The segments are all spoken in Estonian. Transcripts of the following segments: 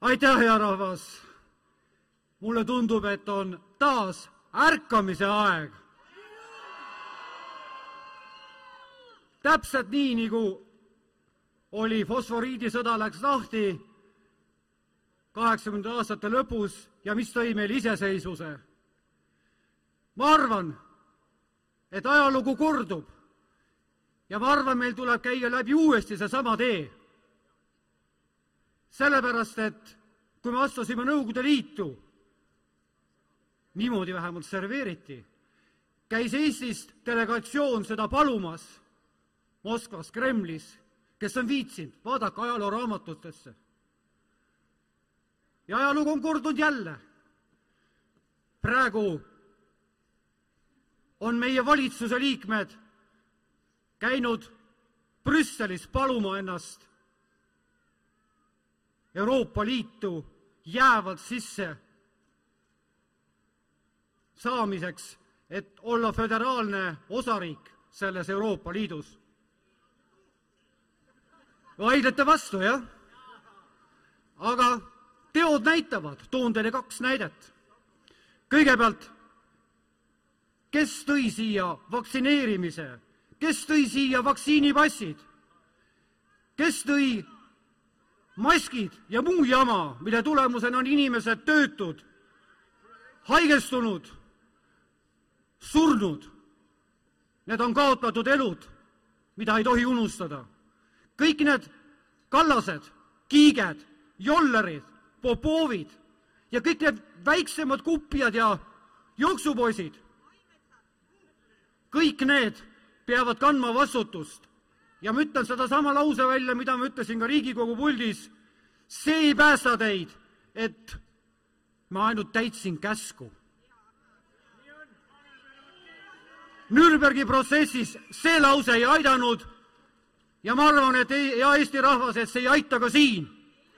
aitäh, hea rahvas! mulle tundub, et on taas ärkamise aeg. täpselt nii, nagu oli fosforiidisõda läks lahti kaheksakümnendate aastate lõpus ja mis tõi meil iseseisvuse. ma arvan, et ajalugu kordub ja ma arvan, meil tuleb käia läbi uuesti seesama tee sellepärast et kui me astusime Nõukogude Liitu, niimoodi vähemalt serveeriti, käis Eestist delegatsioon seda palumas Moskvas, Kremlis, kes on viitsinud, vaadake ajalooraamatutesse. ja ajalugu on kordunud jälle. praegu on meie valitsuse liikmed käinud Brüsselis paluma ennast Euroopa Liitu jäävalt sisse saamiseks, et olla föderaalne osariik selles Euroopa Liidus. vaidlete vastu, jah? aga teod näitavad, toon teile kaks näidet. kõigepealt, kes tõi siia vaktsineerimise, kes tõi siia vaktsiinipassid, kes tõi maskid ja muu jama, mille tulemusena on inimesed töötud, haigestunud, surnud. Need on kaotatud elud, mida ei tohi unustada. kõik need kallased, kiiged, jollerid, popovid ja kõik need väiksemad kupjad ja jooksupoisid, kõik need peavad kandma vastutust ja ma ütlen sedasama lause välja, mida ma ütlesin ka Riigikogu puldis, see ei päästa teid, et ma ainult täitsin käsku. Nürnbergi protsessis see lause ei aidanud ja ma arvan, et ei, hea Eesti rahvas, et see ei aita ka siin.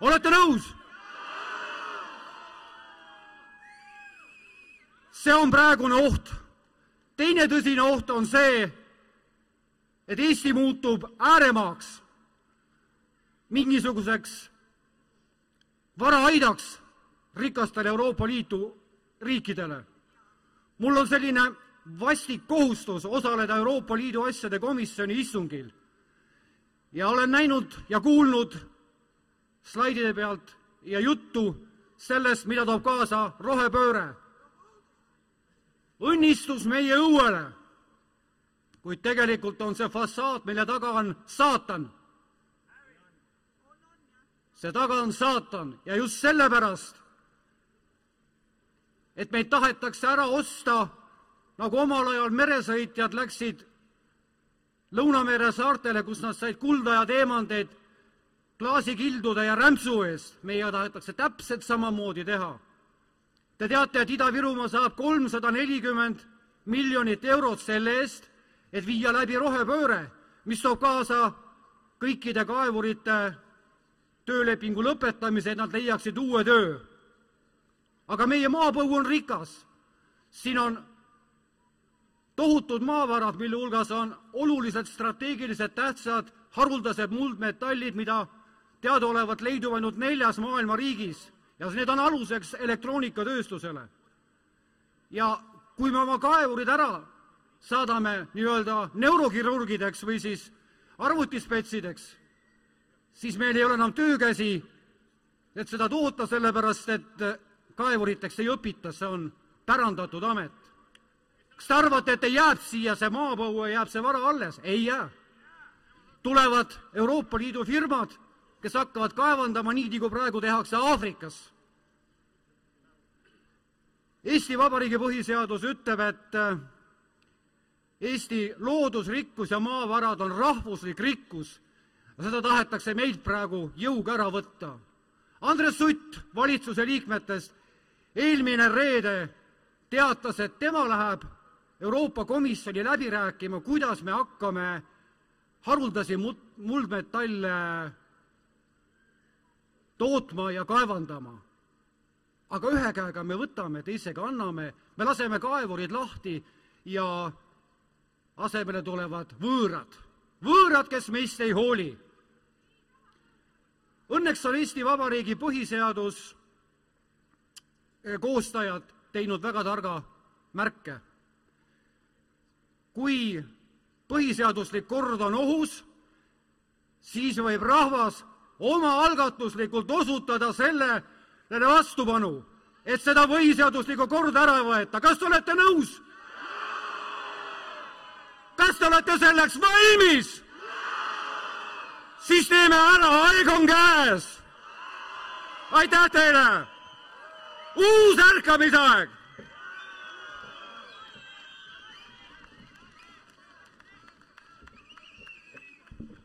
olete nõus? see on praegune oht. teine tõsine oht on see, et Eesti muutub ääremaaks, mingisuguseks varaaidaks rikastele Euroopa Liidu riikidele. mul on selline vastik kohustus osaleda Euroopa Liidu asjade komisjoni istungil ja olen näinud ja kuulnud slaidide pealt ja juttu sellest, mida toob kaasa rohepööre. õnnistus meie õuele kuid tegelikult on see fassaad, mille taga on saatan. see taga on saatan ja just sellepärast, et meid tahetakse ära osta, nagu omal ajal meresõitjad läksid Lõunamere saartele, kus nad said kulda ja teemandeid klaasikildude ja rämpsu eest, meie tahetakse täpselt samamoodi teha. Te teate, et Ida-Virumaa saab kolmsada nelikümmend miljonit eurot selle eest, et viia läbi rohepööre, mis toob kaasa kõikide kaevurite töölepingu lõpetamise, et nad leiaksid uue töö. aga meie maapõu on rikas. siin on tohutud maavarad, mille hulgas on oluliselt strateegiliselt tähtsad haruldased muldmetallid, mida teadaolevalt leidub ainult neljas maailma riigis ja need on aluseks elektroonikatööstusele. ja kui me oma kaevurid ära saadame nii-öelda neurokirurgideks või siis arvutispetsideks, siis meil ei ole enam töökäsi, et seda toota, sellepärast et kaevuriteks ei õpita, see on pärandatud amet. kas te arvate, et jääb siia see maapõue, jääb see vara alles? ei jää. tulevad Euroopa Liidu firmad, kes hakkavad kaevandama nii, nagu praegu tehakse Aafrikas. Eesti Vabariigi põhiseadus ütleb, et Eesti loodusrikkus ja maavarad on rahvuslik rikkus. seda tahetakse meilt praegu jõuga ära võtta. Andres Sutt valitsuse liikmetest eelmine reede teatas, et tema läheb Euroopa Komisjoni läbi rääkima, kuidas me hakkame haruldasi muldmetalle tootma ja kaevandama. aga ühe käega me võtame, teisega anname, me laseme kaevurid lahti ja asemele tulevad võõrad, võõrad, kes meist ei hooli. Õnneks on Eesti Vabariigi põhiseadus eh, koostajad teinud väga targa märke. kui põhiseaduslik kord on ohus, siis võib rahvas omaalgatuslikult osutada sellele vastupanu, et seda põhiseaduslikku korda ära ei võeta. kas te olete nõus? kas te olete selleks valmis? siis teeme ära, aeg on käes. aitäh teile. uus ärkamisaeg